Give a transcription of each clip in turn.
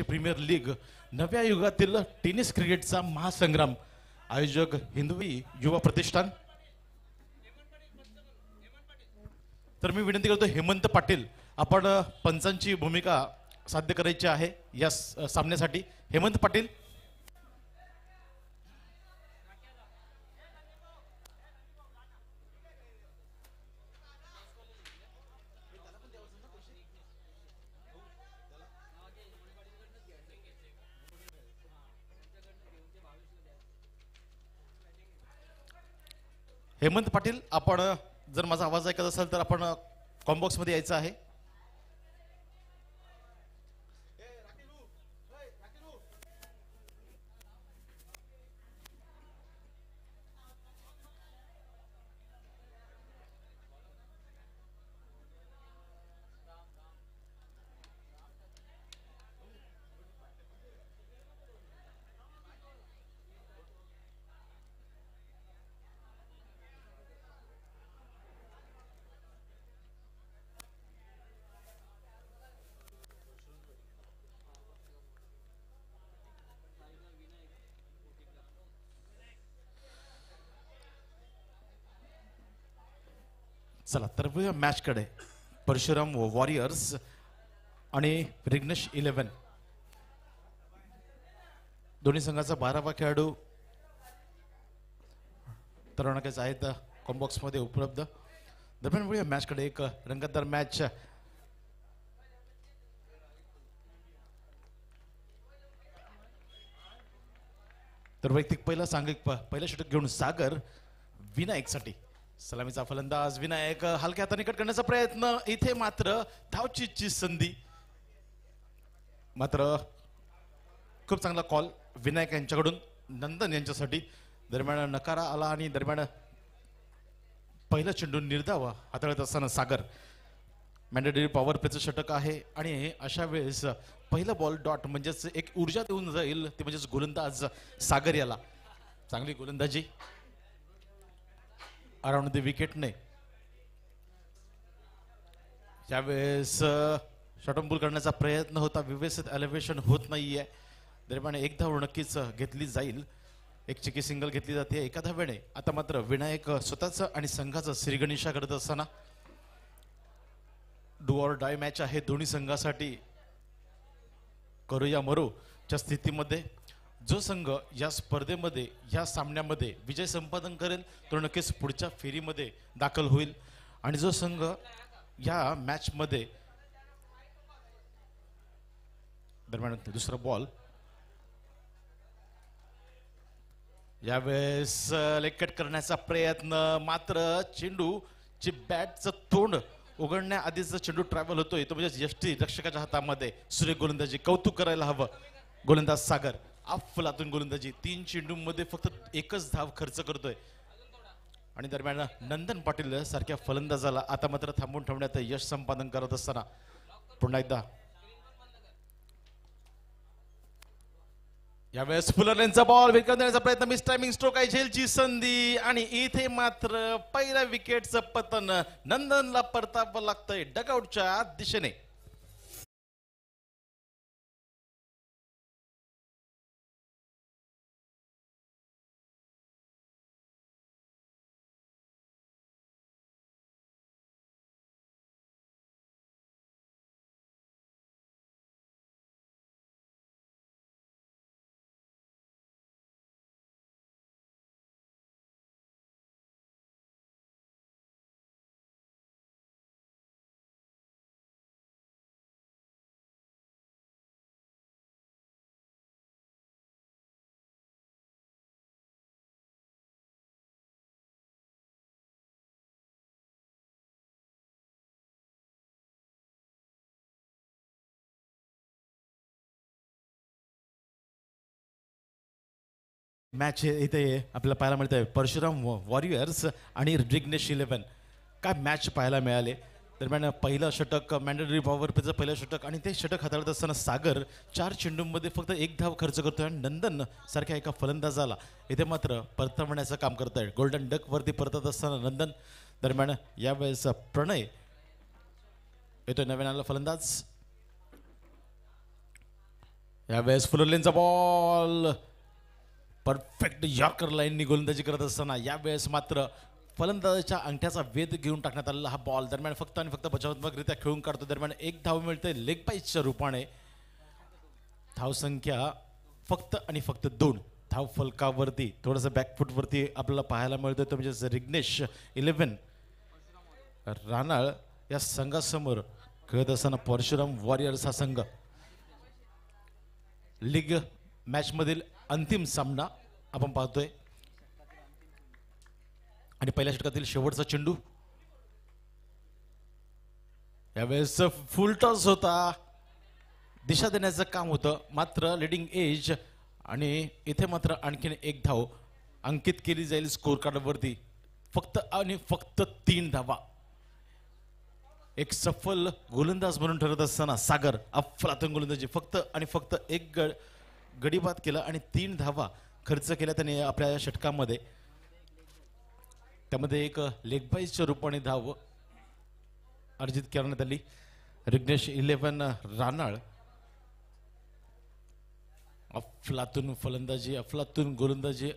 English premier league नव्या युगातील tennis क्रिकेटचा महासंग्राम आयोजक हिंदवी युवा प्रतिष्ठान तर मी विनंती करतो हेमंत पाटील आपण पंचांची भूमिका साध्य करायची आहे या सामन्यासाठी हेमंत पाटील हेमंत पाटील आपण जर माझा आवाज ऐकत असाल तर आपण कॉम्बॉक्समध्ये यायचं आहे चला तर बघूया मॅचकडे परशुराम वॉरियर्स आणि रिग्नेश इलेव्हन दोन्ही संघाचा बारावा खेळाडू तरणाकेच आहेत कॉम्बॉक्समध्ये उपलब्ध दरम्यान बघूया मॅचकडे एक रंगतदार मॅच तर वैयक्तिक पहिला सांघिक पहिलं षटक घेऊन सागर विनायकसाठी सलामीचा फलंदाज विनायक हलक्या हाताने कट करण्याचा प्रयत्न इथे मात्र धावचीची संधी मात्र खूप चांगला कॉल विनायक यांच्याकडून नंदन यांच्यासाठी दरम्यान नकारा आला आणि दरम्यान पहिला चेंडू निर्धावा हाताळत असताना सागर मॅन्डेटरी पॉवर प्लेचं षटक आहे आणि अशा वेळेस पहिला बॉल डॉट म्हणजेच एक ऊर्जा देऊन जाईल ते म्हणजेच गोलंदाज सागर याला चांगली गोलंदाजी अराउंड द विकेटने त्यावेळेस शॉटमपूल करण्याचा प्रयत्न होता व्यवस्थित एलिव्हेशन होत नाही आहे दरम्यान एक धाव नक्कीच घेतली जाईल एक चिकी सिंगल घेतली जाते एका धावेने आता मात्र विनायक स्वतःचं आणि संघाचं श्रीगणेशा करत असताना डू ऑर डाय मॅच आहे दोन्ही संघासाठी करूया मरूच्या स्थितीमध्ये जो संघ या स्पर्धेमध्ये या सामन्यामध्ये विजय संपादन करेल तो नक्कीच पुढच्या फेरीमध्ये दाखल होईल आणि जो संघ या मॅचमध्ये दरम्यान दुसरा बॉल यावेळेस लेकट करण्याचा प्रयत्न मात्र चेंडू जे बॅटचं तोंड उघडण्याआधीच चेंडू ट्रॅव्हल होतोय तो म्हणजे यष्टी रक्षकाच्या हातामध्ये सूर्य गोलंदाजी कौतुक करायला हवं गोलंदाज सागर अफलातून गोलंदाजी तीन चेंडूंमध्ये फक्त एकच धाव खर्च करतोय आणि दरम्यान नंदन पाटील सारख्या फलंदाजाला आता मात्र थांबून ठेवण्यात यश संपादन करत असताना पुन्हा एकदा यावेळेस फुलर बॉल विकत देण्याचा प्रयत्न मिस टायमिंग स्ट्रोक आहे झेलची संधी आणि इथे मात्र पहिल्या विकेटचं पतन नंदनला परतावं लागतंय डगआउटच्या दिशेने मॅच इथे आपल्याला पाहायला आहे परशुराम वॉरियर्स आणि रिग्नेश इलेव्हन काय मॅच पाहायला मिळाले दरम्यान पहिलं षटक मॅन्डेटरी पॉवरपेचं पहिलं षटक आणि ते षटक हाताळत असताना सागर चार चेंडूंमध्ये फक्त एक धाव खर्च करतोय आणि नंदन सारख्या एका फलंदाजाला इथे मात्र परतवण्याचं काम करत आहे गोल्डन वरती परतत असताना नंदन दरम्यान यावेळेस प्रणय येतो नवीन आला फलंदाज यावेळेस फुलरलेनचा बॉल परफेक्ट यॉर्कर लाईननी गोलंदाजी करत असताना यावेळेस मात्र फलंदाजाच्या अंगठ्याचा वेध घेऊन टाकण्यात आलेला हा बॉल दरम्यान फक्त आणि फक्त बचावात्मकरित्या खेळून काढतो दरम्यान एक धाव मिळते लेग पाईजच्या रूपाने संख्या फक्त आणि फक्त दोन धाव फलकावरती थोडंसं वरती आपल्याला पाहायला मिळतं तो म्हणजे रिग्नेश इलेव्हन राणाळ या संघासमोर खेळत असताना परशुराम वॉरियर्स हा संघ लीग मॅचमधील अंतिम सामना आपण पाहतोय आणि पहिल्या षटकातील शेवटचा चेंडू यावेळेस फुल टॉस होता दिशा देण्याचं काम होतं मात्र लिडिंग एज आणि इथे मात्र आणखीन एक धाव अंकित केली जाईल स्कोर कार्डवरती फक्त आणि फक्त तीन धावा एक सफल गोलंदाज म्हणून ठरत असताना सागर अफलातून गोलंदाजी फक्त आणि फक्त एक गड गडीबात केला आणि तीन धावा खर्च केल्या त्याने आपल्या षटकामध्ये त्यामध्ये एक लेगबाईजच्या रूपाने धाव अर्जित करण्यात आली रिग्नेश इलेव्हन रानाळ अफलातून फलंदाजी अफलातून गोलंदाजी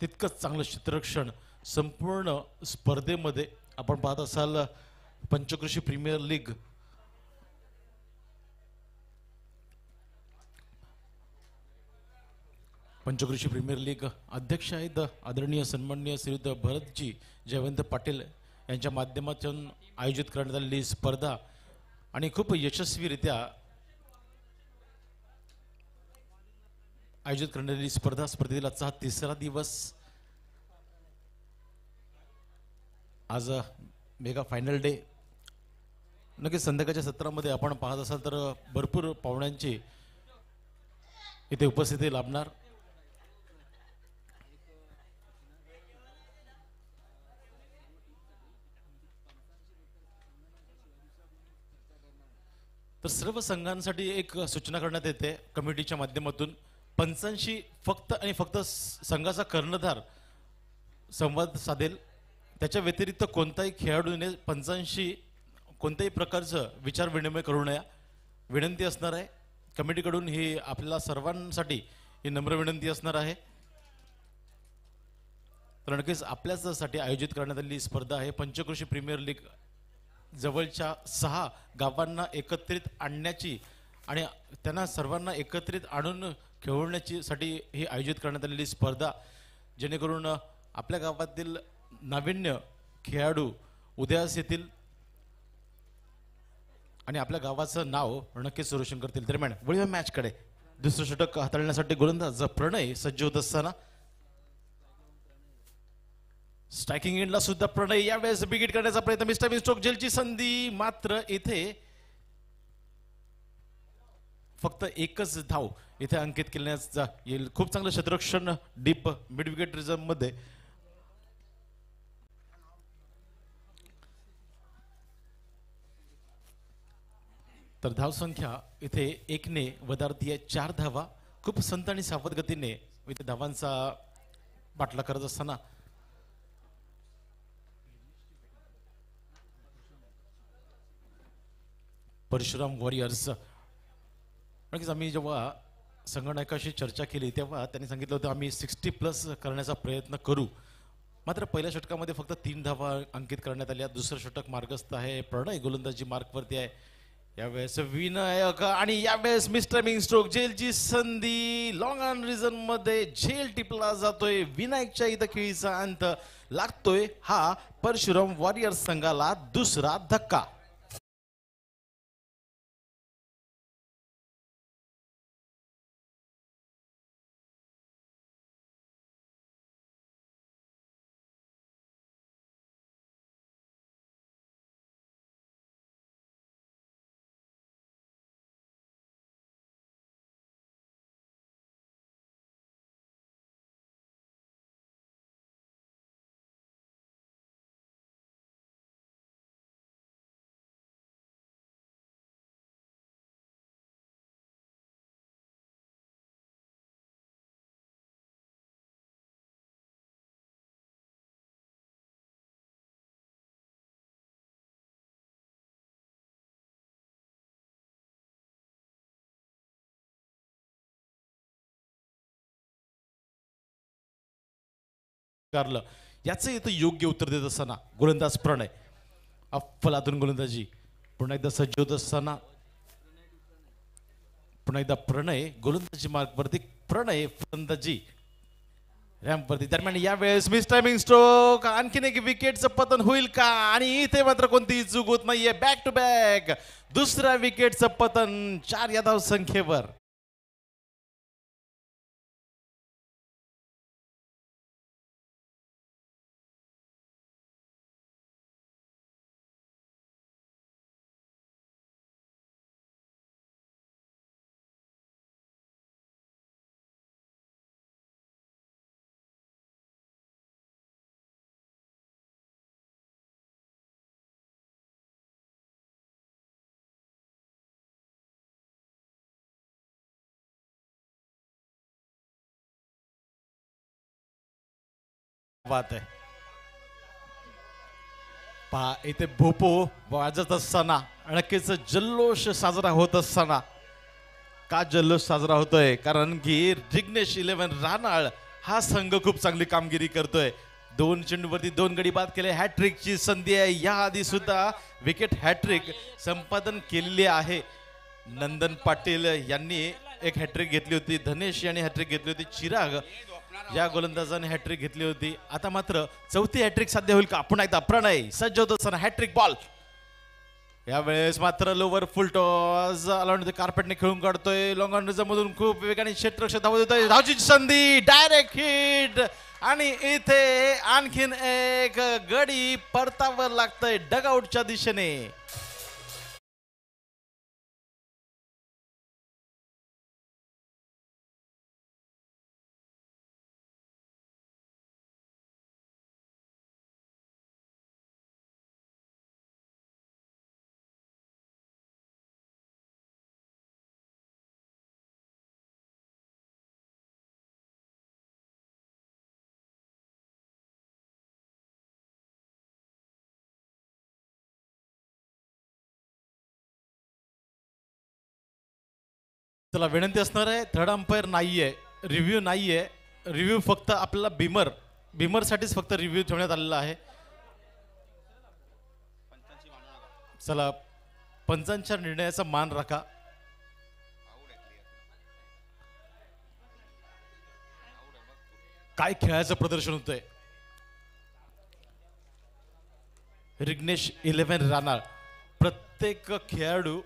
तितकंच चांगलं क्षेत्ररक्षण संपूर्ण स्पर्धेमध्ये आपण पाहत असाल Panchkrushi premier league Panchkrushi premier league अध्यक्ष आहेत आदरणीय सन्माननीय श्रीयुत भरतजी जयवंत पाटील यांच्या माध्यमातून आयोजित करण्यात आलेली स्पर्धा आणि खूप यशस्वीरित्या आयोजित करण्यात आलेली स्पर्धा स्पर्धेतील आजचा हा तिसरा दिवस आज मेगा फायनल डे नक्कीच संध्याकाळच्या सत्रामध्ये आपण पाहत असाल तर भरपूर पाहुण्यांची इथे उपस्थिती लाभणार तर सर्व संघांसाठी एक सूचना करण्यात येते कमिटीच्या माध्यमातून पंचांशी फक्त आणि फक्त संघाचा कर्णधार संवाद साधेल त्याच्या व्यतिरिक्त कोणताही खेळाडूने पंचांशी कोणत्याही प्रकारचं विचार विनिमय करू नये विनंती असणार आहे कमिटीकडून ही आपल्या सर्वांसाठी ही नम्र विनंती असणार आहे तर नक्कीच आपल्याचसाठी आयोजित करण्यात आलेली स्पर्धा आहे पंचकृषी प्रीमियर लीग जवळच्या सहा गावांना एकत्रित आणण्याची आणि त्यांना सर्वांना एकत्रित आणून खेळवण्याची साठी ही आयोजित करण्यात आलेली स्पर्धा जेणेकरून आपल्या गावातील नाविन्य खेळाडू उदयास येतील आणि आपल्या गावाचं नाव नक्कीच रोशन करतील दरम्यान वळीव्या मॅचकडे दुसरं षटक हाताळण्यासाठी गोलंदाज प्रणय सज्ज होत असताना स्ट्रायकिंग एंडला सुद्धा प्रणय यावेळेस बिगिट करण्याचा प्रयत्न मिस्टर बिन स्ट्रोक जेलची संधी मात्र इथे फक्त एकच धाव इथे अंकित केल्याचा येईल खूप चांगलं क्षेत्ररक्षण डीप मिड विकेट रिझर्व मध्ये तर धाव संख्या इथे एकने वदारती आहे चार धावा खूप संत आणि सावध गतीने इथे धावांचा पाठला करत असताना परशुराम वॉरियर्स म्हणजेच आम्ही जेव्हा संगणकाशी चर्चा केली तेव्हा त्यांनी सांगितलं होतं आम्ही सिक्स्टी प्लस करण्याचा प्रयत्न करू मात्र पहिल्या षटकामध्ये फक्त तीन धावा अंकित करण्यात आल्या दुसरं षटक मार्गस्थ आहे प्रणय गोलंदाजी मार्कवरती आहे यावेळेस विनायक आणि यावेळेस मिस्टर मिंग स्ट्रोक जेलची संधी लॉंग अन रिझन मध्ये झेल टिपला जातोय विनायकच्या इथं खेळीचा अंत लागतोय हा परशुराम वॉरियर्स संघाला दुसरा धक्का स्वीकारलं याचं इथं योग्य उत्तर देत असताना गोलंदाज प्रणय अफलातून गोलंदाजी पुन्हा एकदा सज्ज होत असताना पुन्हा एकदा प्रणय गोलंदाजी वरती प्रणय फलंदाजी रॅम्पवरती दरम्यान यावेळेस मिस टायमिंग स्ट्रोक आणखीन एक विकेटचं पतन होईल का आणि इथे मात्र कोणतीही चूक होत नाहीये बॅक टू बॅक दुसऱ्या विकेटचं पतन चार या धाव संख्येवर वाद आहे पा इथे भोपो वाजत असताना नक्कीच जल्लोष साजरा होत असताना का जल्लोष साजरा होतोय कारण की जिग्नेश इलेव्हन रानाळ हा संघ खूप चांगली कामगिरी करतोय दोन चेंडूवरती दोन गडी बाद केले हॅट्रिकची संधी आहे या आधी सुद्धा विकेट हॅट्रिक संपादन केलेली आहे नंदन पाटील यांनी एक हॅट्रिक घेतली होती धनेश यांनी हॅट्रिक घेतली होती चिराग या गोलंदाजाने हॅट्रिक घेतली होती आता मात्र चौथी हॅट्रिक साध्य होईल का आपण एकदा प्रणय सज्ज होत असताना हॅट्रिक बॉल यावेळेस मात्र लोवर फुल टॉस अलॉन कार्पेटने खेळून काढतोय लॉंग मधून खूप वेगाने क्षेत्र धावची संधी डायरेक्ट हिट आणि इथे आणखीन एक गडी परतावर लागतंय डगआउटच्या दिशेने त्याला विनंती असणार आहे थर्ड अंपायर नाही आहे रिव्ह्यू नाही आहे रिव्ह्यू फक्त आपल्याला बिमर बिमरसाठीच फक्त रिव्ह्यू ठेवण्यात आलेला आहे चला पंचांच्या निर्णयाचा मान राखा काय खेळाचं प्रदर्शन होतंय रिग्नेश इलेव्हन राणार प्रत्येक खेळाडू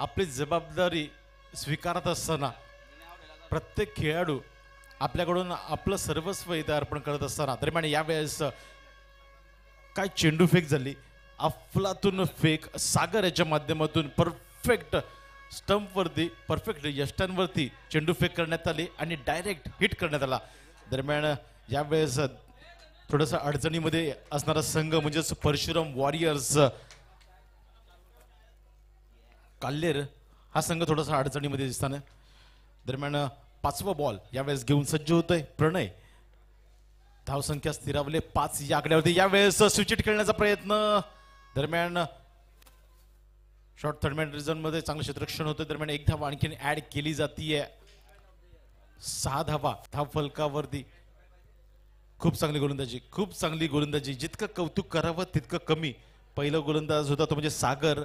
आपली जबाबदारी स्वीकारत असताना प्रत्येक खेळाडू आपल्याकडून आपलं सर्वस्व इथे अर्पण करत असताना दरम्यान यावेळेस काय चेंडू फेक झाली अफलातून फेक सागर याच्या माध्यमातून परफेक्ट स्टंपवरती परफेक्ट यष्टांवरती चेंडू फेक करण्यात आली आणि डायरेक्ट हिट करण्यात आला दरम्यान यावेळेस थोडंसं अडचणीमध्ये असणारा संघ म्हणजेच परशुराम वॉरियर्स काल्लेर हा संघ थोडासा अडचणीमध्ये दिसताना दरम्यान पाचवा बॉल यावेळेस घेऊन सज्ज होतोय प्रणय धावसंख्या स्थिरावले पाच या आकड्यावरती यावेळेस स्विचिट खेळण्याचा प्रयत्न दरम्यान शॉर्ट थर्डमॅन रिझन मध्ये चांगलं क्षेत्ररक्षण होतं दरम्यान एक धाव आणखीन ऍड केली जातीय सहा धावा धाव फलकावरती खूप चांगली गोलंदाजी खूप चांगली गोलंदाजी जितकं कौतुक करावं तितकं कमी पहिला गोलंदाज होता तो म्हणजे सागर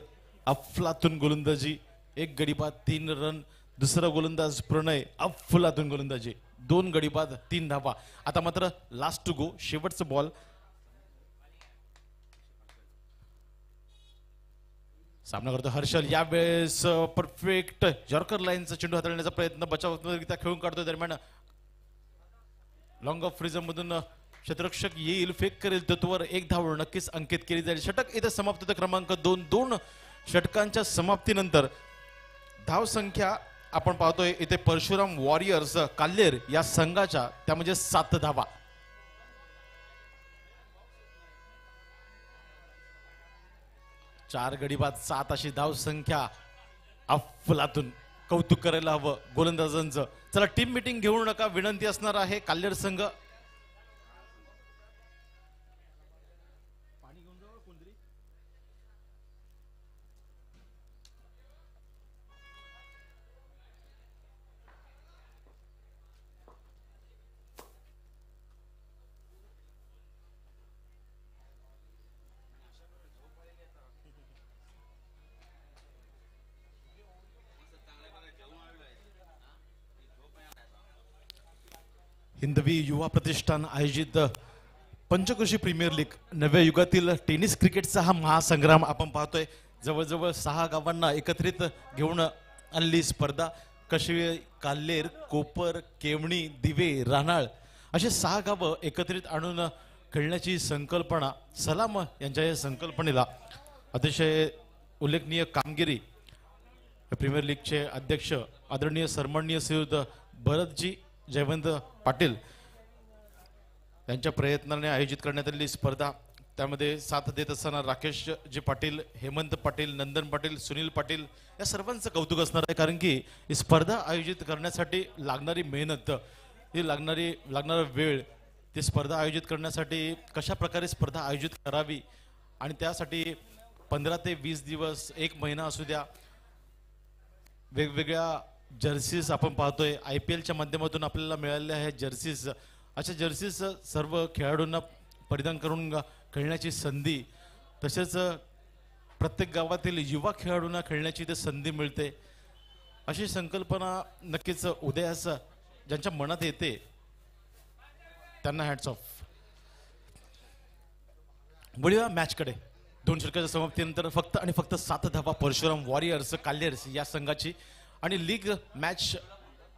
अफलातून गोलंदाजी एक गडीबाद तीन रन दुसरा गोलंदाज प्रणय अफलातून गोलंदाजी दोन गडीबाद तीन धावा आता मात्र लास्ट टू गो शेवटचं बॉल सामना करतो हर्षल यावेळेस परफेक्ट जॉर्कर लाईनचा चेंडू हाताळण्याचा प्रयत्न बचाव खेळून काढतो दरम्यान लॉंग ऑफ फ्रिजम मधून शतरक्षक येईल फेक करेल तत्वर एक धाव नक्कीच अंकित केली जाईल षटक इथे समाप्त क्रमांक दोन दोन षटकांच्या समाप्तीनंतर धाव संख्या आपण पाहतोय इथे परशुराम वॉरियर्स काल्लेर या संघाच्या त्या म्हणजे सात धावा चार बाद सात अशी धाव संख्या अफलातून कौतुक करायला हवं गोलंदाजांचं चला टीम मिटिंग घेऊ नका विनंती असणार आहे काल्लेर संघ हिंदवी युवा प्रतिष्ठान आयोजित पंचकृषी प्रीमियर लीग नव्या युगातील टेनिस क्रिकेटचा हा महासंग्राम आपण पाहतोय जवळजवळ सहा गावांना एकत्रित घेऊन आणली स्पर्धा कशी काल्हेर कोपर केवणी दिवे रानाळ असे सहा गावं एकत्रित आणून खेळण्याची संकल्पना सलाम यांच्या या संकल्पनेला अतिशय उल्लेखनीय कामगिरी प्रीमियर लीगचे अध्यक्ष आदरणीय सन्माननीय श्रीयुत भरतजी जयवंत पाटील यांच्या प्रयत्नाने आयोजित करण्यात आलेली स्पर्धा त्यामध्ये साथ देत असताना राकेश जी पाटील हेमंत पाटील नंदन पाटील सुनील पाटील या सर्वांचं कौतुक असणार आहे कारण की ही स्पर्धा आयोजित करण्यासाठी लागणारी मेहनत ही लागणारी लागणारा वेळ ती स्पर्धा आयोजित करण्यासाठी कशा प्रकारे स्पर्धा आयोजित करावी आणि त्यासाठी पंधरा ते वीस दिवस एक महिना असू द्या वेगवेगळ्या जर्सीज आपण पाहतोय आय पी एलच्या माध्यमातून आपल्याला मिळालेल्या आहेत जर्सीज अशा जर्सीस सर्व खेळाडूंना परिधान करून खेळण्याची संधी तसेच प्रत्येक गावातील युवा खेळाडूंना खेळण्याची ते संधी मिळते अशी संकल्पना नक्कीच उदयास ज्यांच्या मनात येते त्यांना हॅट्स ऑफ वळूया मॅचकडे दोन षटकाच्या समाप्तीनंतर फक्त आणि फक्त सात धावा परशुराम वॉरियर्स काल्यर्स या संघाची आणि लीग मॅच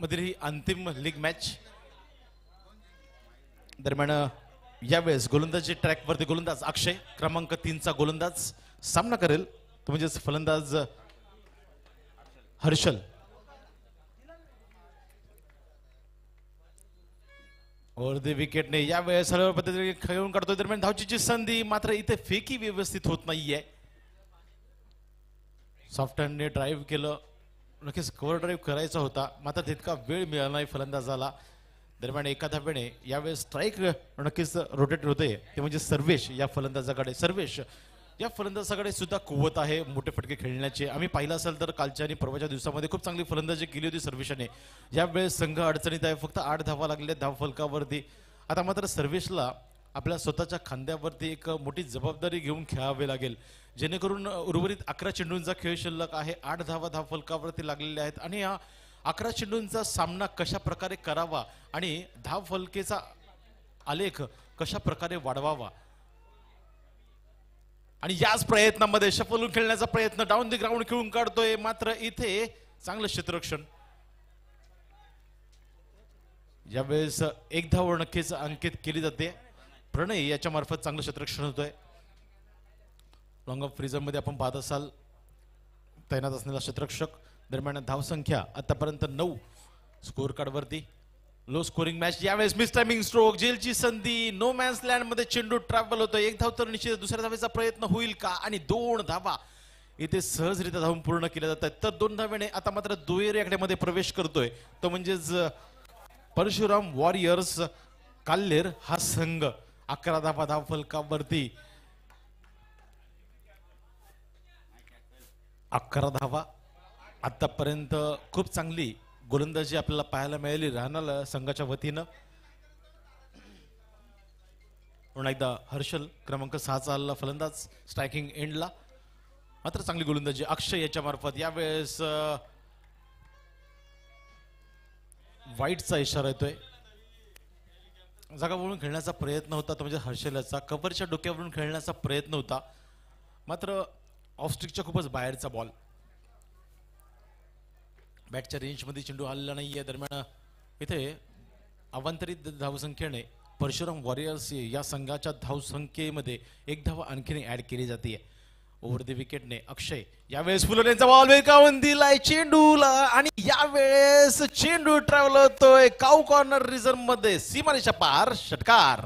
मधील ही अंतिम लीग मॅच दरम्यान यावेळेस गोलंदाजी ट्रॅकवरती गोलंदाज अक्षय क्रमांक तीनचा गोलंदाज सामना करेल तो म्हणजेच फलंदाज हर्षल ओर द विकेटने यावेळेस सर्व पद्धतीने खेळून काढतो दरम्यान जी संधी मात्र इथे फेकी व्यवस्थित होत नाहीये सॉफ्ट हँडने ड्राईव्ह केलं नक्कीच कवर ड्राईव्ह करायचा होता मात्र तितका वेळ मिळाला नाही फलंदाजाला दरम्यान एका धाब्याने यावेळेस स्ट्राईक नक्कीच रोटेट होते ते म्हणजे सर्वेश या फलंदाजाकडे सर्वेश या फलंदाजाकडे सुद्धा कुवत आहे मोठे फटके खेळण्याचे आम्ही पाहिलं असाल तर कालच्या आणि परवाच्या दिवसामध्ये खूप चांगली फलंदाजी केली होती सर्वेशने यावेळेस संघ अडचणीत आहे फक्त आठ धावा लागल्या धाव फलकावरती आता मात्र सर्वेशला आपल्या स्वतःच्या खांद्यावरती एक मोठी जबाबदारी घेऊन खेळावे लागेल जेणेकरून उर्वरित अकरा चेंडूंचा खेळ शिल्लक आहे आठ धावा धाव फलकावरती लागलेले आहेत आणि हा अकरा चेंडूंचा सामना कशा प्रकारे करावा आणि धाव फलकेचा आलेख कशा प्रकारे वाढवावा आणि याच प्रयत्नामध्ये शफलून खेळण्याचा प्रयत्न डाऊन दी ग्राउंड खेळून काढतोय मात्र इथे चांगलं क्षेत्ररक्षण यावेळेस एक धाव नक्कीच अंकित केली जाते प्रणय याच्यामार्फत चांगलं क्षेत्ररक्षण आहे लॉंग ऑफ मध्ये आपण पाहत असाल तैनात असलेला क्षेत्ररक्षक दरम्यान धावसंख्या आतापर्यंत नऊ स्कोअर कार्डवरती लो स्कोरिंग मॅच यावेळेस मिस टायमिंग स्ट्रोक जेलची संधी नो मॅन्स मध्ये चेंडू ट्रॅव्हल होतो एक धाव तर निश्चित दुसऱ्या धावेचा प्रयत्न होईल का आणि दोन धावा इथे सहजरित्या धावून पूर्ण केल्या जातात तर दोन धावेने आता मात्र दुहेरी आकड्यामध्ये प्रवेश करतोय तो म्हणजेच परशुराम वॉरियर्स काल्लेर हा संघ अकरा धाबा धाव फलकांवरती अकरा धावा आतापर्यंत खूप चांगली गोलंदाजी आपल्याला पाहायला मिळाली राहणार संघाच्या वतीनं पुन्हा एकदा हर्षल क्रमांक सहा चालला फलंदाज स्ट्रायकिंग एंडला मात्र चांगली गोलंदाजी अक्षय याच्या मार्फत यावेळेस वाईटचा इशारा येतोय जागावरून खेळण्याचा प्रयत्न होता तो म्हणजे हर्षलचा कबरच्या डोक्यावरून खेळण्याचा प्रयत्न होता मात्र ऑफस्टिकच्या खूपच बाहेरचा बॉल बॅटच्या रेंजमध्ये चेंडू हल्ला नाही आहे दरम्यान इथे अवांतरित धावसंख्येने परशुराम वॉरियर्स या संघाच्या धावसंख्येमध्ये एक धाव आणखीन ॲड केली जाते ओव्हर द विकेटने अक्षय यावेळेस फुलरेंचा बॉल वेकावून दिलाय चेंडूला आणि यावेळेस चेंडू ट्रॅव्हल होतोय काऊ कॉर्नर रिझर्व मध्ये सीमारेषा पार षटकार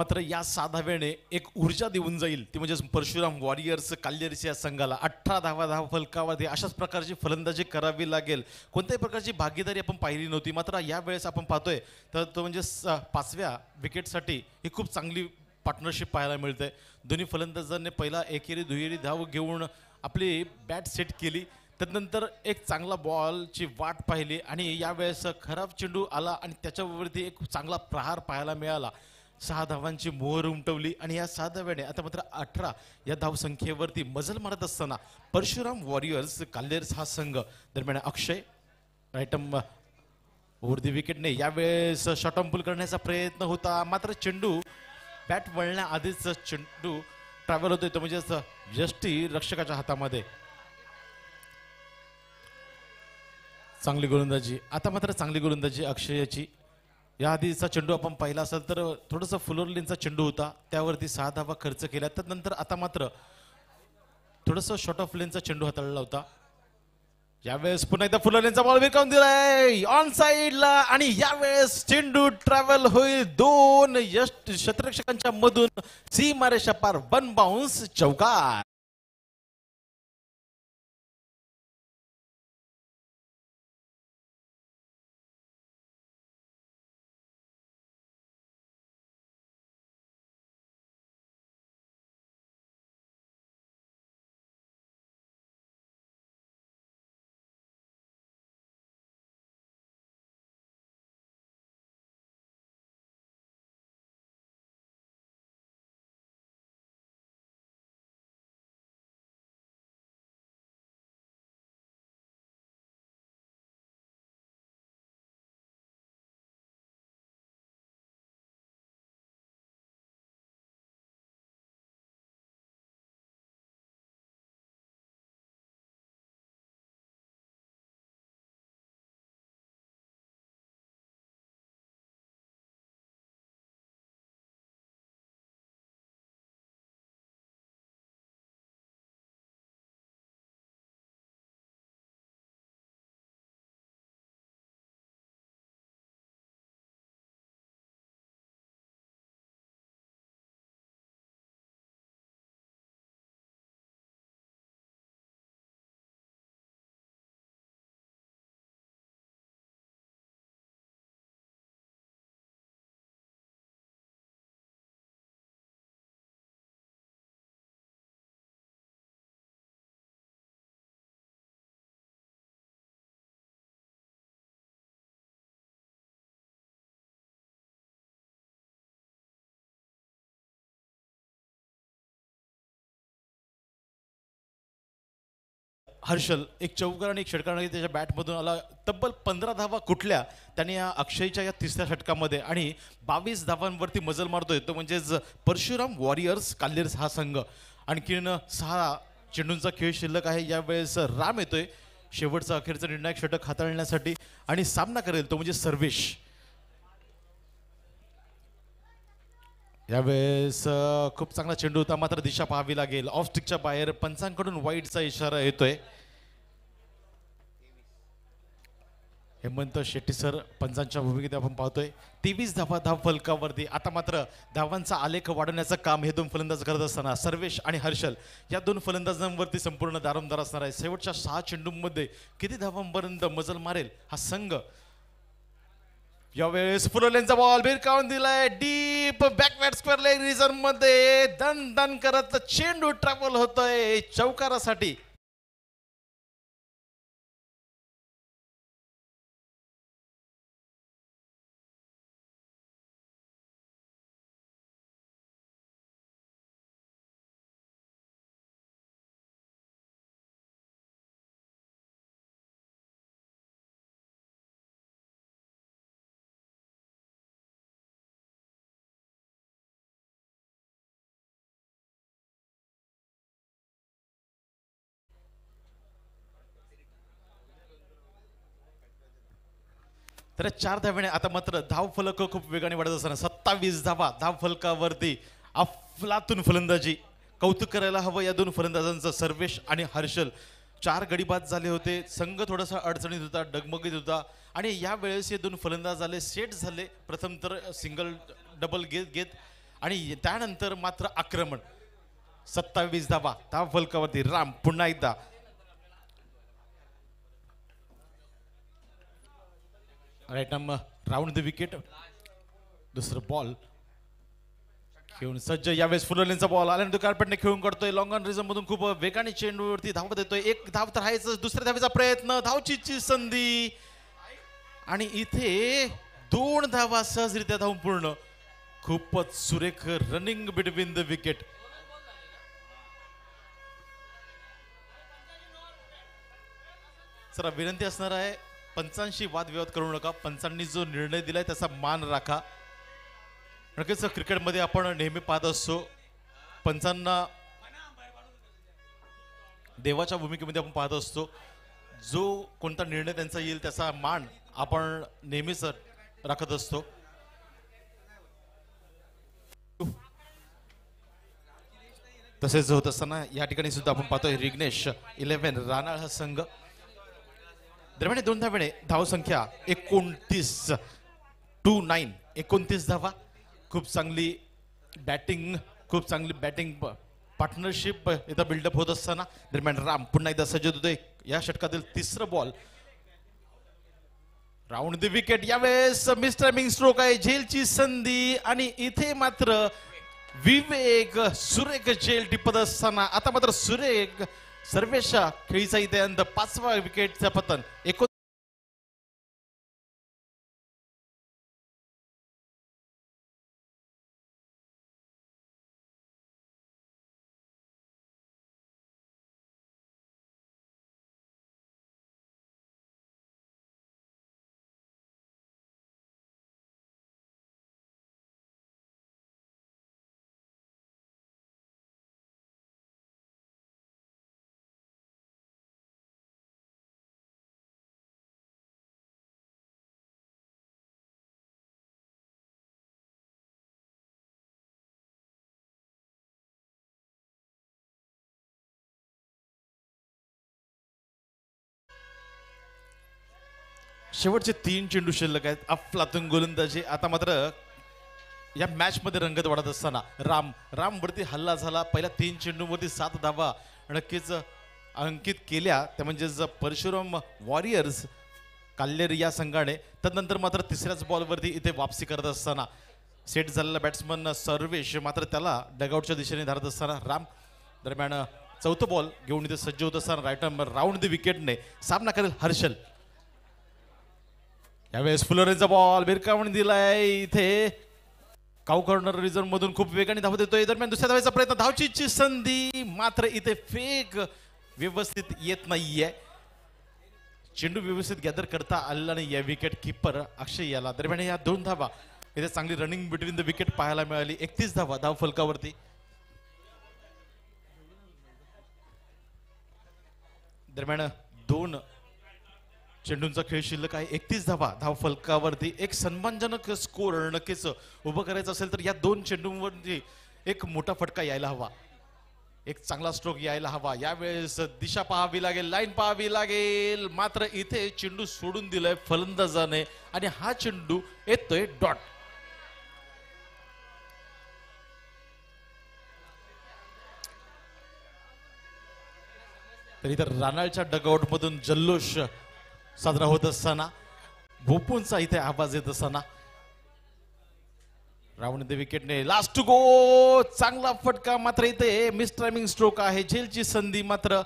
मात्र या साधा वेळेने एक ऊर्जा देऊन जाईल ती म्हणजे परशुराम वॉरियर्स काल्यर्स या संघाला अठरा धावा धावा फलकावरती अशाच प्रकारची फलंदाजी करावी लागेल कोणत्याही प्रकारची भागीदारी आपण पाहिली नव्हती मात्र या वेळेस आपण पाहतोय तर तो म्हणजे पाचव्या विकेटसाठी ही खूप चांगली पार्टनरशिप पाहायला मिळते दोन्ही फलंदाजांनी पहिला एकेरी दुहेरी धाव घेऊन आपली बॅट सेट केली त्यानंतर एक चांगला बॉलची वाट पाहिली आणि यावेळेस खराब चेंडू आला आणि त्याच्यावरती एक चांगला प्रहार पाहायला मिळाला सहा धावांची मोहर उमटवली आणि या सहा धाव्याने आता मात्र अठरा या धावसंख्येवरती मजल मारत असताना परशुराम वॉरियर्स काल्लेर्स हा संघ दरम्यान अक्षय रायटम दी विकेटने यावेळेस शॉट ऑन पूल करण्याचा प्रयत्न होता मात्र चेंडू बॅट वळण्याआधीच चेंडू ट्रॅव्हल होतोय तो म्हणजेच यष्टी रक्षकाच्या हातामध्ये चांगली गोलंदाजी आता मात्र चांगली गोलंदाजी अक्षयाची या आधीचा चेंडू आपण पाहिला असेल तर थोडासा फुलोरलींचा चेंडू होता त्यावरती सहा धावा खर्च केला तर नंतर आता मात्र थोडस शॉर्ट ऑफ लेनचा चेंडू हाताळला होता यावेळेस पुन्हा एकदा फुलोरलीनचा बॉल विकावून दिलाय ऑन साईडला आणि यावेळेस चेंडू ट्रॅव्हल होईल दोन यश शतरक्षकांच्या मधून सी मारेशा पार वन बाउन्स चौकार हर्षल एक चौकार आणि एक षटकार त्याच्या बॅटमधून आला तब्बल पंधरा धावा कुठल्या त्याने या अक्षयच्या या तिसऱ्या षटकामध्ये आणि बावीस धावांवरती मजल मारतोय तो म्हणजेच परशुराम वॉरियर्स काल्लेर्स हा संघ आणखीन सहा चेंडूंचा खेळ शिल्लक आहे यावेळेस राम येतोय शेवटचा अखेरचा निर्णायक षटक हाताळण्यासाठी आणि सामना करेल तो म्हणजे सर्वेश यावेळेस खूप चांगला चेंडू होता मात्र दिशा पाहावी लागेल ऑफ स्टिकच्या बाहेर पंचांकडून वाईटचा इशारा येतोय हेमंत शेट्टी सर पंचांच्या भूमिकेत आपण पाहतोय तेवीस धावा धाव फलकावरती आता मात्र धावांचा आलेख वाढवण्याचं काम हे दोन फलंदाज करत असताना सर्वेश आणि हर्षल या दोन फलंदाजांवरती संपूर्ण दारोमदार असणार आहे शेवटच्या सहा चेंडूंमध्ये किती धावांपर्यंत मजल मारेल हा संघ यावेळेस फुलोल्यांचा बॉल भिरकावून दिलाय डीप बॅकवॅट स्क्वेअर लेग रिझर्व मध्ये दन दन करत चेंडू ट्रॅव्हल होतोय चौकारासाठी तर चार धाव्याने आता मात्र धाव फलक खूप वेगाने वाढत असताना सत्तावीस धावा धाव फलकावरती अफलातून फलंदाजी कौतुक करायला हवं या दोन फलंदाजांचं सर्वेश आणि हर्षल चार गडीबाद झाले होते संघ थोडासा अडचणीत होता डगमगीत होता आणि यावेळेस हे दोन फलंदाज झाले सेट झाले प्रथम तर सिंगल डबल घेत घेत आणि त्यानंतर मात्र आक्रमण सत्तावीस धावा धाव फलकावरती राम पुन्हा एकदा right arm round the wicket दुसरं बॉल खेळून सज्ज यावेळेस फुलरलेनचा बॉल आल्यानंतर कार्पेटने खेळून काढतोय लॉंग ऑन रिझम मधून खूप वेगाने चेंडूवरती धाव देतोय एक धाव तर आहेच दुसऱ्या धावेचा प्रयत्न धावची संधी आणि इथे दोन धावा सहजरित्या धावून पूर्ण खूपच सुरेख रनिंग बिटवीन द विकेट जरा विनंती असणार आहे पंचांशी वादविवाद करू नका पंचांनी जो निर्णय दिलाय त्याचा मान राखा नक्कीच क्रिकेटमध्ये आपण नेहमी पाहत असतो पंचांना देवाच्या भूमिकेमध्ये आपण पाहत असतो जो कोणता निर्णय त्यांचा येईल त्याचा मान आपण नेहमीच राखत असतो तसेच होत असताना या ठिकाणी सुद्धा आपण पाहतोय रिग्नेश इलेव्हन राणाळ हा संघ दरम्यान दोन धावणे धावसंख्या एकोणतीस टू नाईन एकोणतीस धावा खूप चांगली बॅटिंग खूप चांगली बॅटिंग पार्टनरशिप इथं बिल्डअप होत असताना दरम्यान राम पुन्हा एकदा सज्ज होतो या षटकातील तिसरं बॉल राऊंड द विकेट यावेळेस मिंग स्ट्रोक आहे झेलची संधी आणि इथे मात्र विवेक सुरेख जेल टिपत असताना आता मात्र सुरेख सर्वेशा खेळीचा इथे अंत पाचवा विकेटचं पतन एकोण शेवटचे तीन चेंडू शिल्लक आहेत अफलातून गोलंदाजी आता मात्र या मॅचमध्ये रंगत वाढत असताना राम रामवरती हल्ला झाला पहिल्या तीन चेंडूवरती सात धावा नक्कीच अंकित केल्या त्या म्हणजेच परशुराम वॉरियर्स काल्लेर या संघाने त्यानंतर मात्र तिसऱ्याच बॉलवरती इथे वापसी करत असताना सेट झालेला बॅट्समन सर्वेश मात्र त्याला डगआउटच्या दिशेने धारत असताना राम दरम्यान चौथं बॉल घेऊन इथे सज्ज होत असताना रायटर राऊंड द विकेटने सामना करेल हर्षल यावेळेस फुलरेचा बॉल बिरकावून दिलाय इथे काऊ कॉर्नर रिझर्व मधून खूप वेगाने धाव देतोय दरम्यान दुसऱ्या धावेचा प्रयत्न धावची संधी मात्र इथे फेक व्यवस्थित येत नाहीये चेंडू व्यवस्थित गॅदर करता आलेला नाही या विकेट किपर अक्षय याला दरम्यान या दोन धावा इथे चांगली रनिंग बिटवीन द विकेट पाहायला मिळाली एकतीस धावा धाव फलकावरती दरम्यान दोन चेंडूंचा खेळ शिल्लक आहे एकतीस धावा धाव फलकावरती एक सन्मानजनक स्कोर नक्कीच उभं करायचं असेल तर या दोन चेंडूंवरती एक मोठा फटका यायला हवा एक चांगला स्ट्रोक यायला हवा यावेळेस दिशा पाहावी लागेल लाईन पाहावी लागेल मात्र इथे चेंडू सोडून दिलाय फलंदाजाने आणि हा चेंडू येतोय डॉट तर इथं रानाळच्या डगआउट मधून जल्लोष साजरा होत असताना भोपूंचा इथे आवाज येत असताना रावणदेव लास्ट गो चांगला फटका मात्र इथे मिस स्ट्रोक आहे झेलची संधी मात्र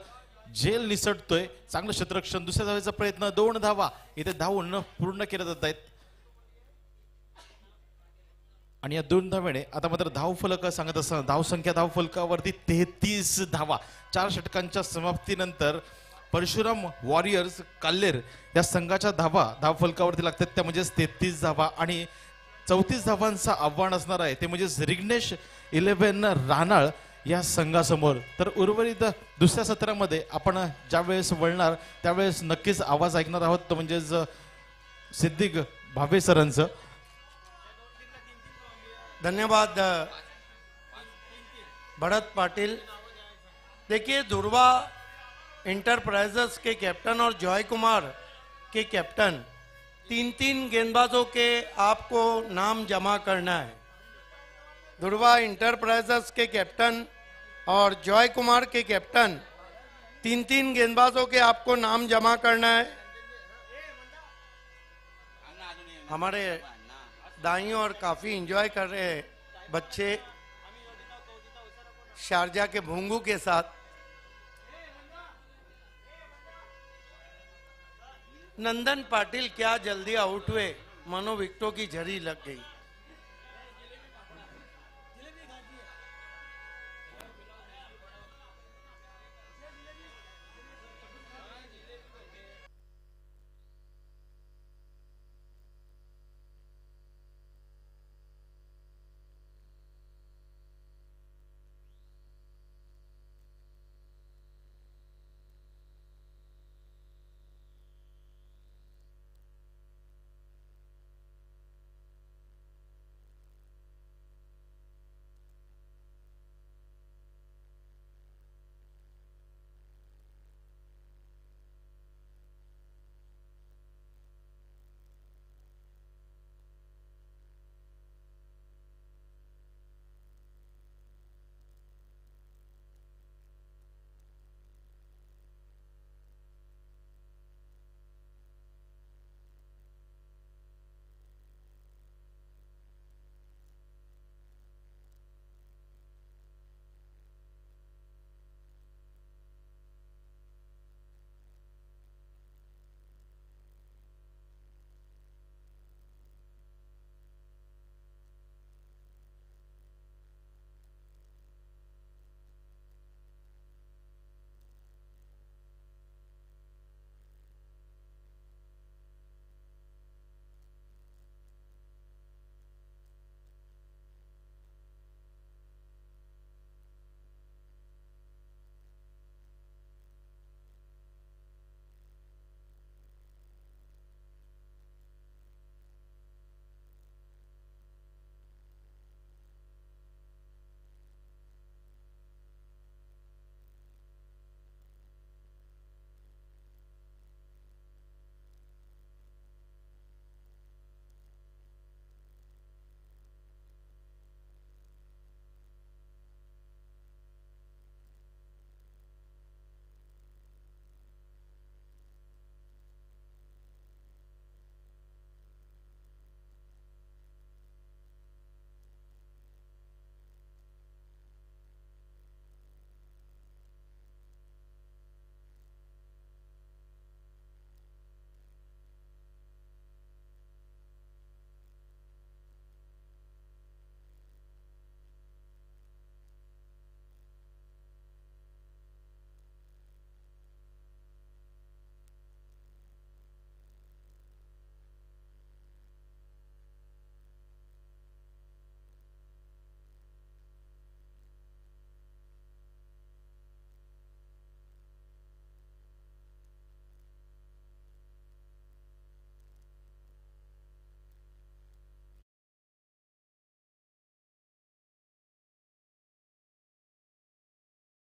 झेल निसटतोय चांगलं क्षेत्रक्षण दुसऱ्या धावेचा प्रयत्न दोन धावा इथे धावून पूर्ण केल्या जात आहेत आणि या दोन धावेने आता मात्र धाव फलक सांगत असताना धावसंख्या धाव फलकावरती तेहतीस धावा चार षटकांच्या समाप्तीनंतर परशुराम वॉरियर्स काल्लेर या संघाच्या धावा फलकावरती लागतात त्या म्हणजेच तेहतीस धावा आणि चौतीस धावांचं आव्हान असणार आहे ते म्हणजेच रिग्नेश इलेव्हन रानाळ या संघासमोर तर उर्वरित दुसऱ्या सत्रामध्ये आपण ज्यावेळेस वळणार त्यावेळेस नक्कीच आवाज ऐकणार आहोत तो म्हणजेच सिद्धिक भावे सरांचं धन्यवाद भरत पाटील देखील दुर्वा इंटरप्राइजेस के कैप्टन और जॉय कुमार के कैप्टन तीन तीन गेंदबाजों के आपको नाम जमा करना है दुर्वा इंटरप्राइजेस के कैप्टन और जॉय कुमार के कैप्टन तीन तीन गेंदबाजों के आपको नाम जमा करना है हमारे दाई और काफी इंजॉय कर रहे हैं बच्चे शारजा के भोंगू के साथ नंदन पाटिल क्या जल्दी आउट हुए मानो विकटों की झरी लग गई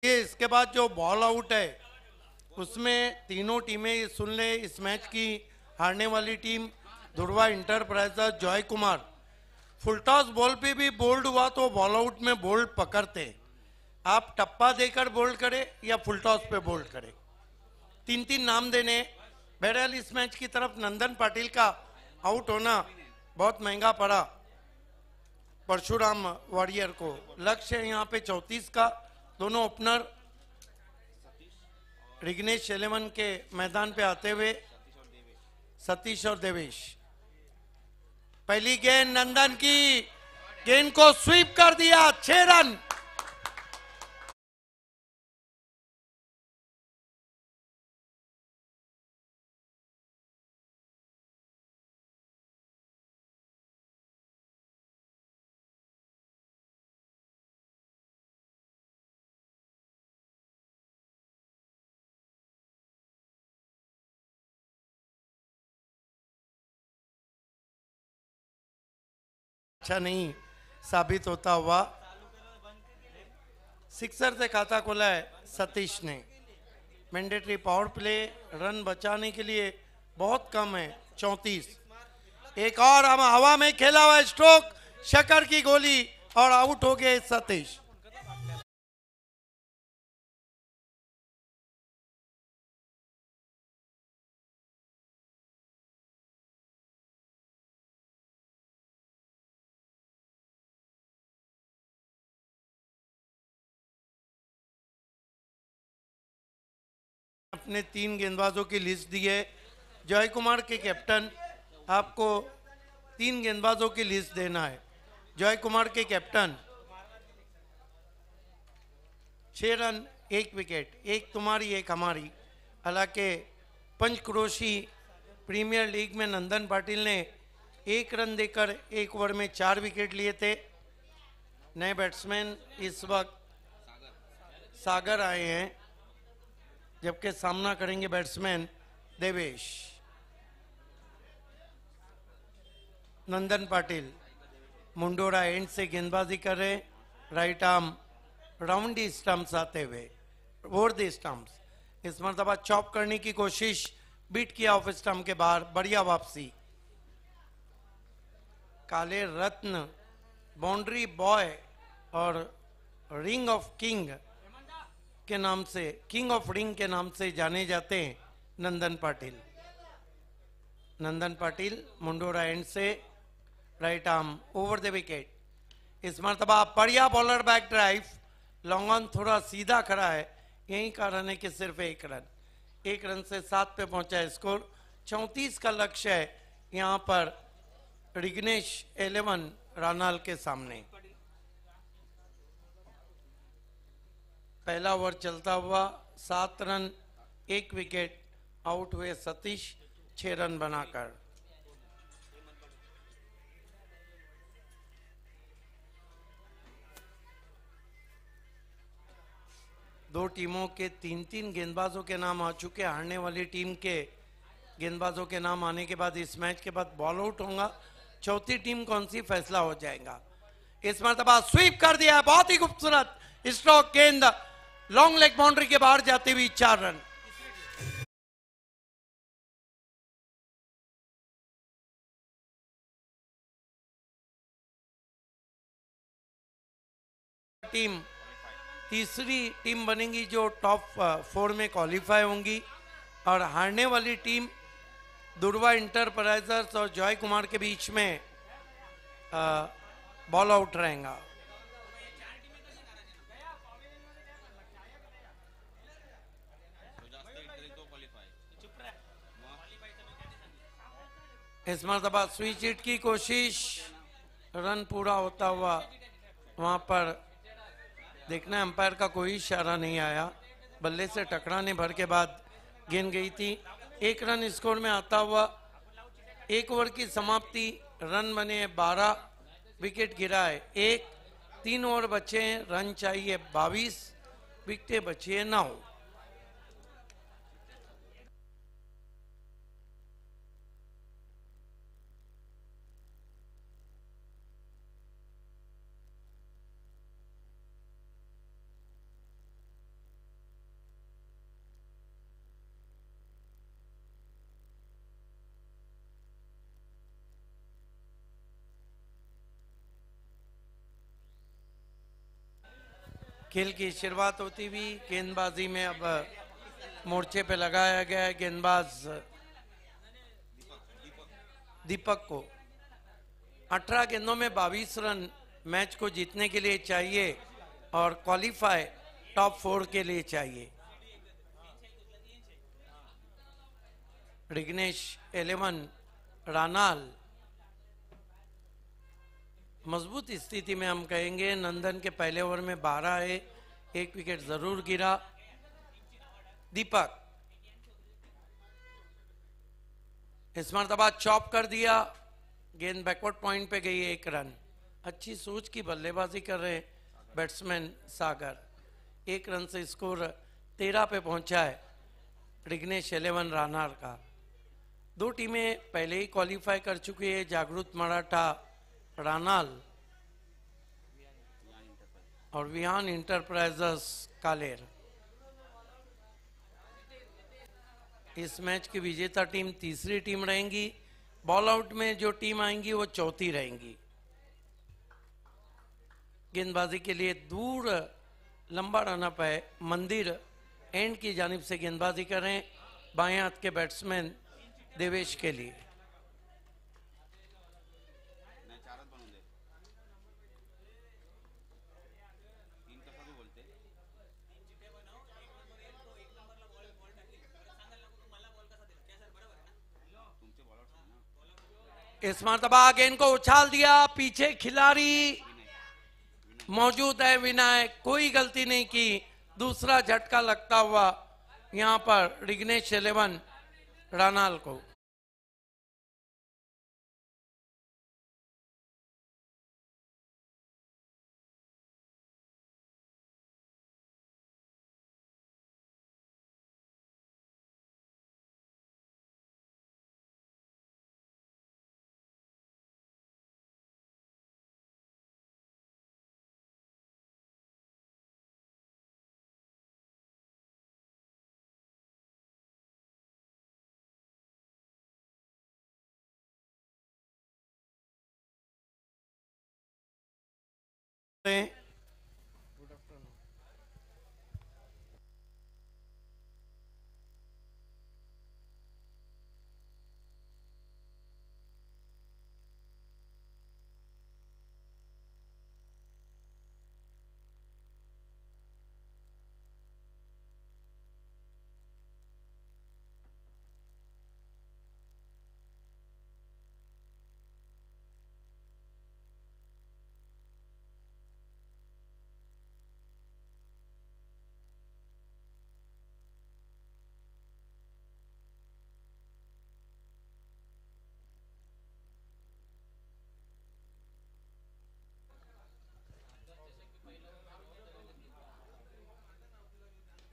ये इसके बाद जो बॉल आउट है उसमें तीनों टीमें सुन ले इस मैच की हारने वाली team Durva enterprises Joy Kumar full toss ball पे भी बोल्ड हुआ तो बॉल आउट में बोल्ड पकड़ते आप टप्पा देकर बोल्ड करें या फुलटॉस पे बोल्ड करें तीन तीन नाम देने बहरहाल इस मैच की तरफ नंदन पाटिल का आउट होना बहुत महंगा पड़ा परशुराम वॉरियर को लक्ष्य है यहाँ पे चौंतीस का दोनों ओपनर रिग्नेश एलेवन के मैदान पे आते हुए सतीश और देवेश पहली गेंद नंदन की गेंद को स्वीप कर दिया छह रन अच्छा नहीं साबित होता हुआ सिक्सर से खाता खोला है सतीश ने मैंडेटरी पावर प्ले रन बचाने के लिए बहुत कम है चौंतीस एक और हम हवा में खेला हुआ स्ट्रोक शकर की गोली और आउट हो गए सतीश ने तीन गेंदबाजों की लिस्ट दी है जय कुमार के कैप्टन आपको तीन गेंदबाजों की लिस्ट देना है जय कुमार के कैप्टन छः रन एक विकेट एक तुम्हारी एक हमारी हालांकि पंचक्रोशी प्रीमियर लीग में नंदन पाटिल ने एक रन देकर एक ओवर में चार विकेट लिए थे नए बैट्समैन इस वक्त सागर आए हैं जबकि सामना करेंगे बैट्समैन देवेश नंदन पाटिल मुंडोरा एंड से गेंदबाजी कर रहे राइट आर्म राउंड स्टम्प्स आते हुए ओवर द स्टम्प्स इस मरतबा चॉप करने की कोशिश बीट किया ऑफ स्टम्प के बाहर बढ़िया वापसी काले रत्न बाउंड्री बॉय और रिंग ऑफ किंग के नाम से किंग ऑफ रिंग के नाम से जाने जाते हैं नंदन पाटिल नंदन पाटिल मुंडोरा एंड से right arm over the wicket इस मरतबा पढ़िया bowler back drive long on थोड़ा सीधा खड़ा है यही कारण है कि सिर्फ एक रन एक रन से सात पे पहुंचा है स्कोर चौंतीस का लक्ष्य है यहाँ पर रिग्नेश एलेवन रानाल के सामने पहला ओवर चलता हुआ सात रन एक विकेट आउट हुए सतीश छः रन बनाकर दो टीमों के तीन तीन गेंदबाजों के नाम आ चुके हारने वाली टीम के गेंदबाजों के नाम आने के बाद इस मैच के बाद बॉल आउट होगा चौथी टीम कौन सी फैसला हो जाएगा इस मरतबा स्वीप कर दिया बहुत ही खूबसूरत स्ट्रोक गेंद लॉन्ग लेग बाउंड्री के बाहर जाते हुए चार रन टीम तीसरी टीम बनेगी जो टॉप फोर में क्वालिफाई होंगी और हारने वाली टीम दुर्वा इंटरप्राइजर्स और जॉय कुमार के बीच में बॉल आउट रहेगा इस मरतबा इट की कोशिश रन पूरा होता हुआ वहाँ पर देखना अंपायर का कोई इशारा नहीं आया बल्ले से टकराने भर के बाद गेंद गई थी एक रन स्कोर में आता हुआ एक ओवर की समाप्ति रन बने बारह विकेट गिरा है एक तीन ओवर बचे हैं रन चाहिए बाईस विकटें बचे हैं नौ खेल की शुरुआत होती हुई गेंदबाजी में अब मोर्चे पे लगाया गया है गेंदबाज दीपक को 18 गेंदों में बावीस रन मैच को जीतने के लिए चाहिए और क्वालिफाई टॉप फोर के लिए चाहिए रिग्नेश एलेवन रानाल मजबूत स्थिति में हम कहेंगे नंदन के पहले ओवर में बारह आए एक विकेट जरूर गिरा दीपक इस मरतबा चॉप कर दिया गेंद बैकवर्ड पॉइंट पे गई एक रन अच्छी सोच की बल्लेबाजी कर रहे हैं बैट्समैन सागर एक रन से स्कोर तेरह पे पहुंचा है रिग्नेश एलेवन रानार का दो टीमें पहले ही क्वालिफाई कर चुकी है जागरूक मराठा Ranal और विहान इंटरप्राइजर्स कालेर इस मैच की विजेता टीम तीसरी टीम रहेंगी बॉल आउट में जो टीम आएंगी वो चौथी रहेंगी गेंदबाजी के लिए दूर लंबा अप है मंदिर एंड की जानब से गेंदबाजी करें बाएं हाथ के बैट्समैन देवेश के लिए इस मरतबा गेंद को उछाल दिया पीछे खिलाड़ी मौजूद है विनायक कोई गलती नहीं की दूसरा झटका लगता हुआ यहां पर रिग्नेश इलेवन रानाल को ¿sí?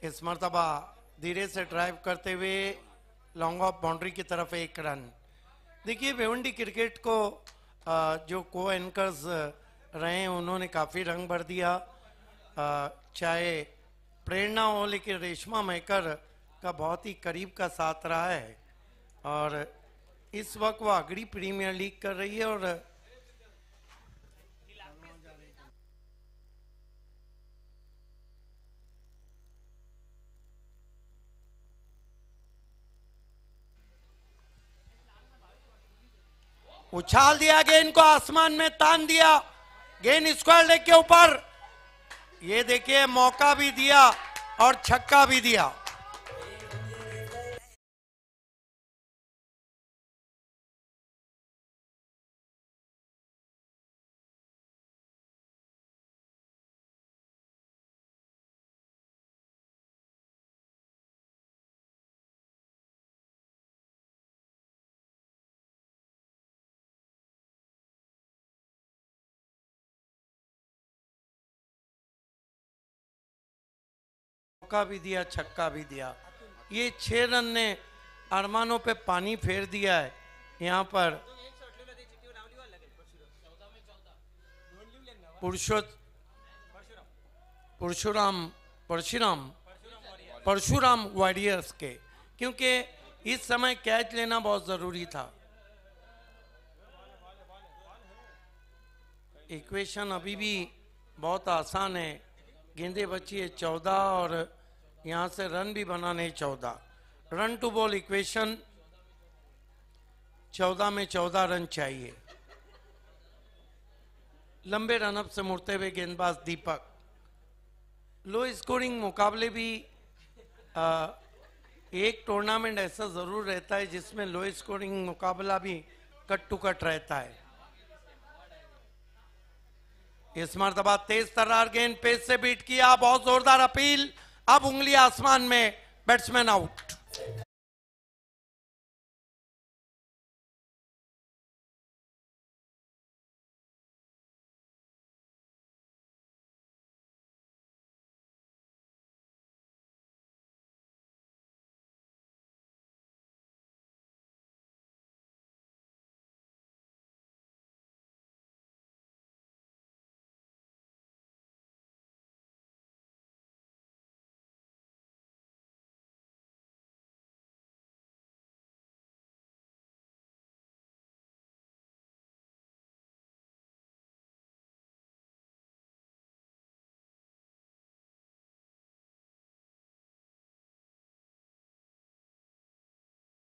इस मरतबा धीरे से ड्राइव करते हुए लॉन्ग ऑफ बाउंड्री की तरफ एक रन देखिए भिवंडी क्रिकेट को जो को एंकर्स रहे हैं उन्होंने काफ़ी रंग भर दिया चाहे प्रेरणा हो लेकिन रेशमा मैकर का बहुत ही करीब का साथ रहा है और इस वक्त वो अगड़ी प्रीमियर लीग कर रही है और उछाल दिया गेंद को आसमान में तान दिया गेंद स्क्वायर लेग के ऊपर ये देखिए मौका भी दिया और छक्का भी दिया चौका भी दिया छक्का भी दिया ये छः रन ने अरमानों पे पानी फेर दिया है यहाँ पर परशुराम परशुराम परशुराम वॉरियर्स के क्योंकि इस समय कैच लेना बहुत ज़रूरी था इक्वेशन अभी भी बहुत आसान है गेंदे बची है चौदह और यहां से रन भी बनाने चौदह रन टू बॉल इक्वेशन चौदह में चौदह रन चाहिए लंबे रनअप से मुड़ते हुए गेंदबाज दीपक लो स्कोरिंग मुकाबले भी आ, एक टूर्नामेंट ऐसा जरूर रहता है जिसमें लो स्कोरिंग मुकाबला भी कट टू कट रहता है इस मरतबा तेज तरार गेंद पेज से बीट किया बहुत जोरदार अपील अब उंगली आसमान में बैट्समैन आउट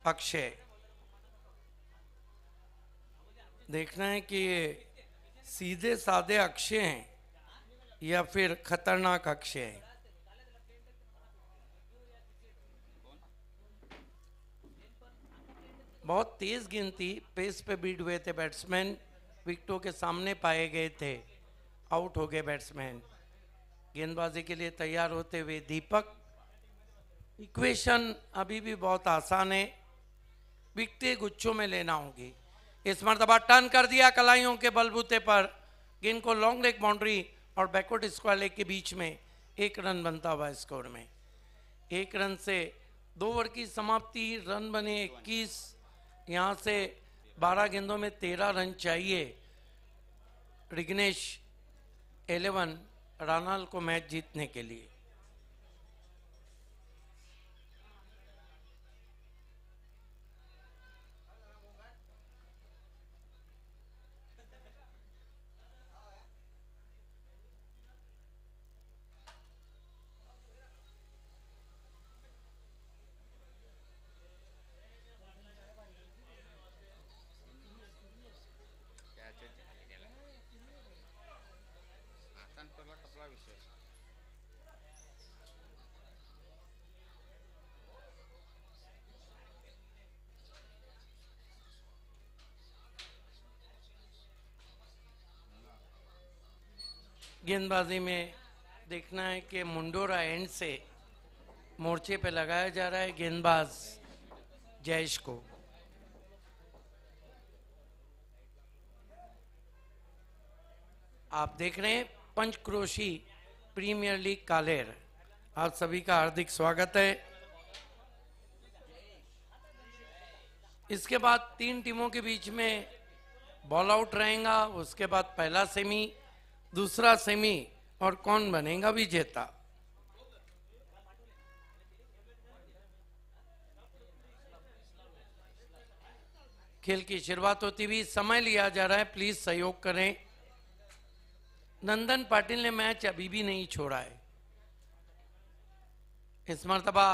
अक्षय देखना है कि ये सीधे साधे अक्षय हैं या फिर खतरनाक अक्षय हैं बहुत तेज गिनती पेस पे बीट हुए थे बैट्समैन विकटों के सामने पाए गए थे आउट हो गए बैट्समैन गेंदबाजी के लिए तैयार होते हुए दीपक इक्वेशन अभी भी बहुत आसान है बिकते गुच्छों में लेना होगी इस मरतबा टर्न कर दिया कलाइयों के बलबूते पर इनको लॉन्ग लेग बाउंड्री और बैकवर्ड स्क्वायर लेग के बीच में एक रन बनता हुआ स्कोर में एक रन से दो ओवर की समाप्ति रन बने 21 यहाँ से 12 गेंदों में 13 रन चाहिए रिग्नेश 11 रानाल को मैच जीतने के लिए गेंदबाजी में देखना है कि मुंडोरा एंड से मोर्चे पे लगाया जा रहा है गेंदबाज जयेश को आप देख रहे हैं पंचक्रोशी प्रीमियर लीग कालेर आप सभी का हार्दिक स्वागत है इसके बाद तीन टीमों के बीच में बॉल आउट रहेगा उसके बाद पहला सेमी दूसरा सेमी और कौन बनेगा विजेता खेल की शुरुआत होती हुई समय लिया जा रहा है प्लीज सहयोग करें नंदन पाटिल ने मैच अभी भी नहीं छोड़ा है इस मरतबा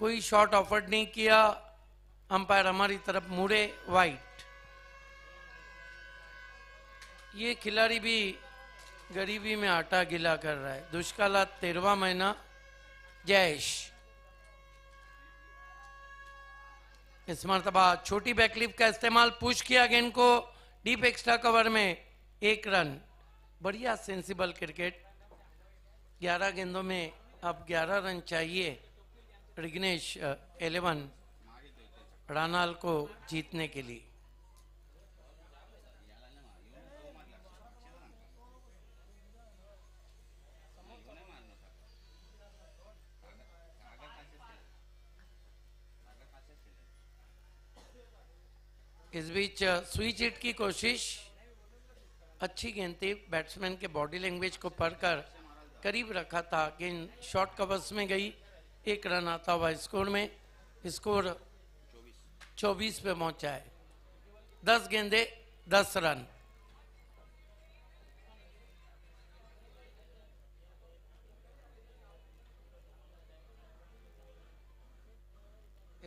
कोई शॉट ऑफर्ड नहीं किया अंपायर हमारी तरफ मुड़े वाइट ये खिलाड़ी भी गरीबी में आटा गिला कर रहा है दुष्काला तेरवा महीना जैश इस मरतबा छोटी बैकलिप का इस्तेमाल पुश किया गेंद को डीप एक्स्ट्रा कवर में एक रन बढ़िया सेंसिबल क्रिकेट 11 गेंदों में अब 11 रन चाहिए रिग्नेश 11 रानाल को जीतने के लिए इस बीच स्विच हिट की कोशिश अच्छी गिनती बैट्समैन के बॉडी लैंग्वेज को पढ़कर करीब रखा था गेंद शॉर्ट कवर्स में गई एक रन आता हुआ स्कोर में स्कोर 24 पे पहुंचा है 10 गेंदे 10 रन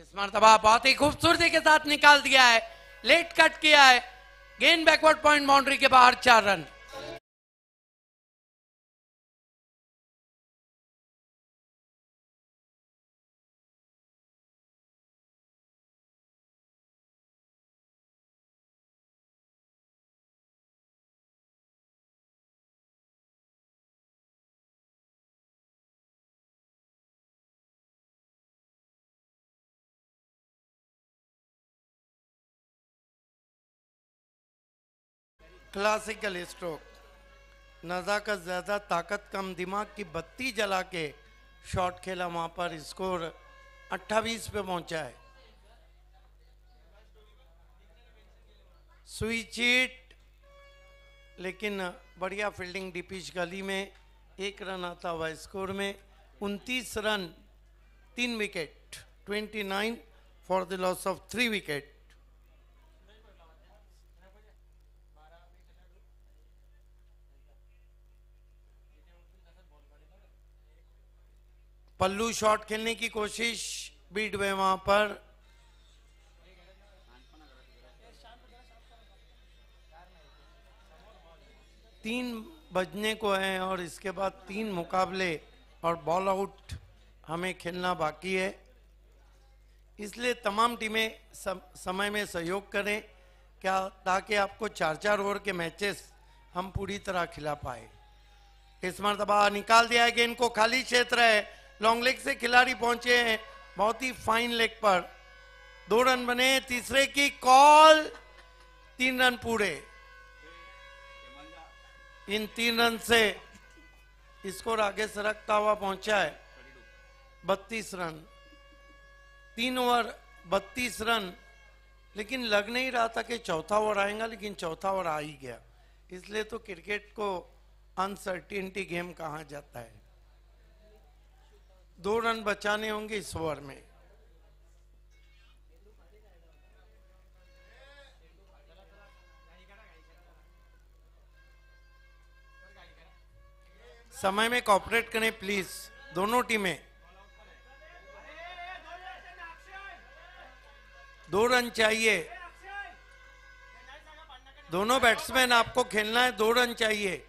इस मरतबा बहुत ही खूबसूरती के साथ निकाल दिया है लेट कट किया है गेन बैकवर्ड पॉइंट बाउंड्री के बाहर चार रन क्लासिकल स्ट्रोक नज़ा का ज़्यादा ताकत कम दिमाग की बत्ती जला के शॉट खेला वहाँ पर स्कोर 28 पे पहुँचा है सुई चीट लेकिन बढ़िया फील्डिंग डीपीश गली में एक रन आता हुआ स्कोर में उनतीस रन तीन wicket 29 for the loss of three wicket पल्लू शॉट खेलने की कोशिश बीट हुए वहां पर तीन बजने को है और इसके बाद तीन मुकाबले और बॉल आउट हमें खेलना बाकी है इसलिए तमाम टीमें समय में सहयोग करें क्या ताकि आपको चार चार ओवर के मैचेस हम पूरी तरह खिला पाए इस मरतबा निकाल दिया है गेंद को खाली क्षेत्र है लॉन्ग लेग से खिलाड़ी पहुंचे हैं बहुत ही फाइन लेग पर दो रन बने तीसरे की कॉल तीन रन पूरे इन तीन रन से स्कोर आगे सरकता हुआ पहुंचा है बत्तीस रन तीन ओवर बत्तीस रन लेकिन लग नहीं रहा था कि चौथा ओवर आएगा लेकिन चौथा ओवर आ ही गया इसलिए तो क्रिकेट को अनसर्टिनिटी गेम कहा जाता है दो रन बचाने होंगे इस ओवर में समय में कॉपरेट करें प्लीज दोनों टीमें दो रन चाहिए दोनों बैट्समैन आपको खेलना है दो रन चाहिए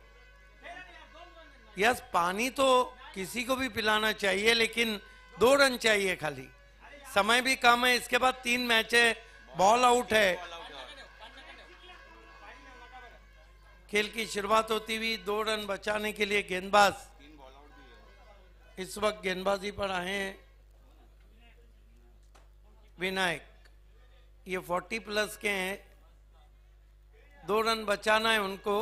यस पानी तो किसी को भी पिलाना चाहिए लेकिन दो रन चाहिए खाली समय भी कम है इसके बाद तीन मैच है बॉल आउट है खेल की शुरुआत होती हुई दो रन बचाने के लिए गेंदबाज इस वक्त गेंदबाजी पर आए हैं विनायक ये 40 प्लस के हैं दो रन बचाना है उनको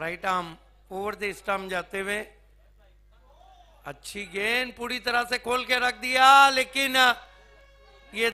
right arm over the stump जाते हुए अच्छी गेंद पूरी तरह से खोल के रख दिया लेकिन ये